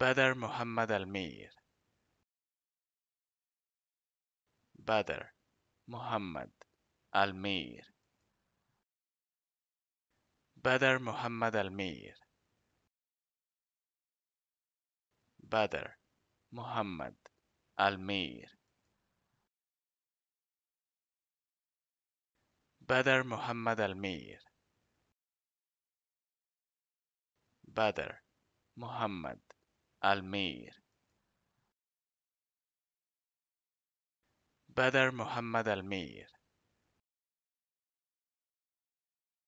Badr Muhammad Al-Mir Badr Muhammad Al-Mir Badr Muhammad Al-Mir Badr Muhammad Al-Mir Badr Muhammad Al-Mir Badr Muhammad Almir. Badr Muhammad Almir